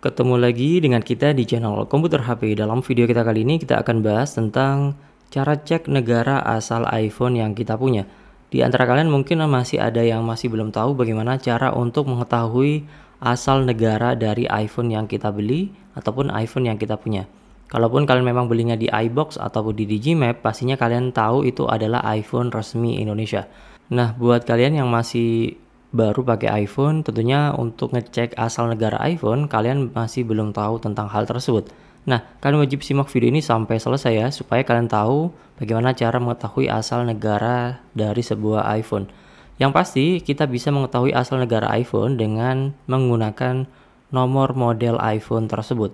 Ketemu lagi dengan kita di channel Komputer HP. Dalam video kita kali ini kita akan bahas tentang cara cek negara asal iPhone yang kita punya. Di antara kalian mungkin masih ada yang masih belum tahu bagaimana cara untuk mengetahui asal negara dari iPhone yang kita beli ataupun iPhone yang kita punya. Kalaupun kalian memang belinya di iBox ataupun di Digimap, pastinya kalian tahu itu adalah iPhone resmi Indonesia. Nah, buat kalian yang masih baru pakai iPhone, tentunya untuk ngecek asal negara iPhone, kalian masih belum tahu tentang hal tersebut. Nah, kalian wajib simak video ini sampai selesai ya, supaya kalian tahu bagaimana cara mengetahui asal negara dari sebuah iPhone. Yang pasti, kita bisa mengetahui asal negara iPhone dengan menggunakan nomor model iPhone tersebut.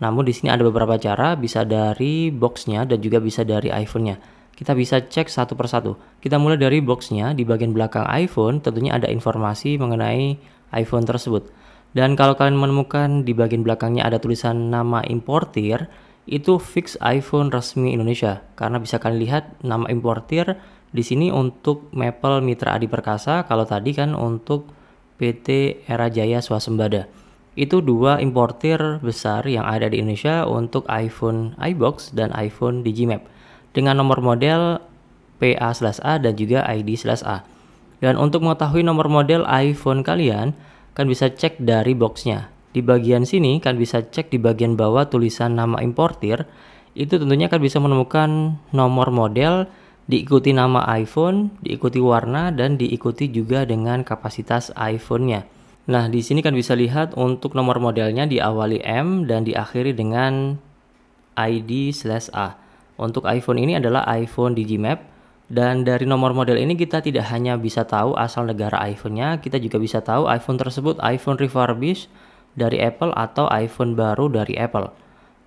Namun di sini ada beberapa cara, bisa dari boxnya dan juga bisa dari iPhone-nya. Kita bisa cek satu persatu. Kita mulai dari boxnya, di bagian belakang iPhone tentunya ada informasi mengenai iPhone tersebut. Dan kalau kalian menemukan di bagian belakangnya ada tulisan nama importir, itu fix iPhone resmi Indonesia karena bisa kalian lihat nama importir di sini untuk Maple Mitra Adi Perkasa kalau tadi kan untuk PT Era Jaya Swasembada itu dua importir besar yang ada di Indonesia untuk iPhone iBox dan iPhone Digimap dengan nomor model PA/A dan juga ID/A. Dan untuk mengetahui nomor model iPhone kalian, kan bisa cek dari boxnya. Di bagian sini kan bisa cek di bagian bawah tulisan nama importir, itu tentunya kan bisa menemukan nomor model, diikuti nama iPhone, diikuti warna, dan diikuti juga dengan kapasitas iPhone-nya. Nah, di sini kan bisa lihat untuk nomor modelnya diawali M dan diakhiri dengan ID/A. Untuk iPhone ini adalah iPhone Digimap dan dari nomor model ini kita tidak hanya bisa tahu asal negara iPhone-nya, kita juga bisa tahu iPhone tersebut iPhone refurbished dari Apple atau iPhone baru dari Apple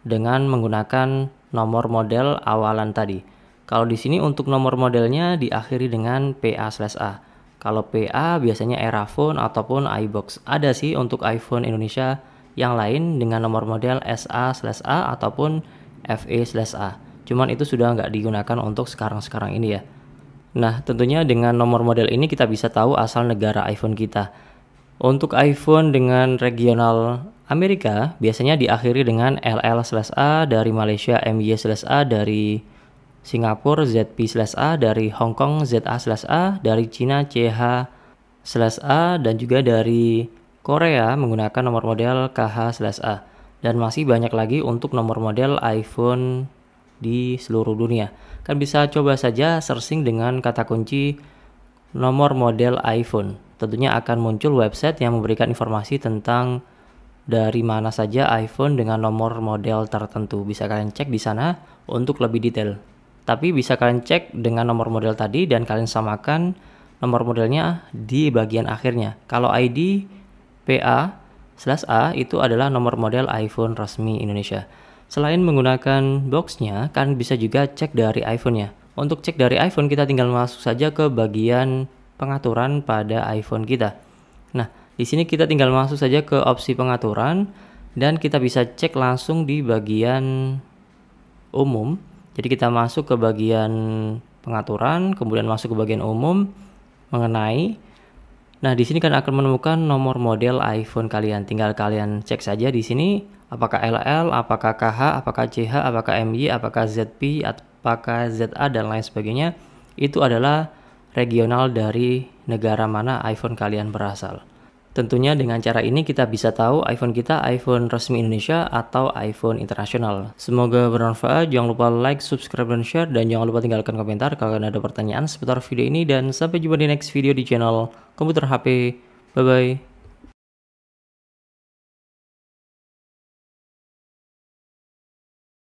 dengan menggunakan nomor model awalan tadi. Kalau di sini untuk nomor modelnya diakhiri dengan PA/A. Kalau PA biasanya era phone ataupun iBox. Ada sih untuk iPhone Indonesia yang lain dengan nomor model SA/A ataupun FA/A. E cuman itu sudah nggak digunakan untuk sekarang-sekarang ini ya. Nah, tentunya dengan nomor model ini kita bisa tahu asal negara iPhone kita. Untuk iPhone dengan regional Amerika, biasanya diakhiri dengan LL/A dari Malaysia, MY/A dari Singapura, ZP/A dari Hong Kong, ZA/A dari Cina, CH/A dan juga dari Korea menggunakan nomor model KH/A dan masih banyak lagi untuk nomor model iPhone di seluruh dunia. Kan bisa coba saja searching dengan kata kunci nomor model iPhone. Tentunya akan muncul website yang memberikan informasi tentang dari mana saja iPhone dengan nomor model tertentu. Bisa kalian cek di sana untuk lebih detail. Tapi bisa kalian cek dengan nomor model tadi dan kalian samakan nomor modelnya di bagian akhirnya. Kalau ID PA A itu adalah nomor model iPhone resmi Indonesia. Selain menggunakan boxnya, kalian bisa juga cek dari iphone ya. Untuk cek dari iPhone, kita tinggal masuk saja ke bagian pengaturan pada iPhone kita. Nah, di sini kita tinggal masuk saja ke opsi pengaturan dan kita bisa cek langsung di bagian umum. Jadi kita masuk ke bagian pengaturan, kemudian masuk ke bagian umum mengenai Nah, di sini kalian akan menemukan nomor model iPhone kalian. Tinggal kalian cek saja di sini apakah LL, apakah KH, apakah CH, apakah MY, apakah ZP, apakah ZA dan lain sebagainya. Itu adalah regional dari negara mana iPhone kalian berasal. Tentunya dengan cara ini kita bisa tahu iPhone kita iPhone resmi Indonesia atau iPhone internasional. Semoga bermanfaat, jangan lupa like, subscribe, dan share, dan jangan lupa tinggalkan komentar kalau ada pertanyaan seputar video ini, dan sampai jumpa di next video di channel Komputer HP. Bye-bye.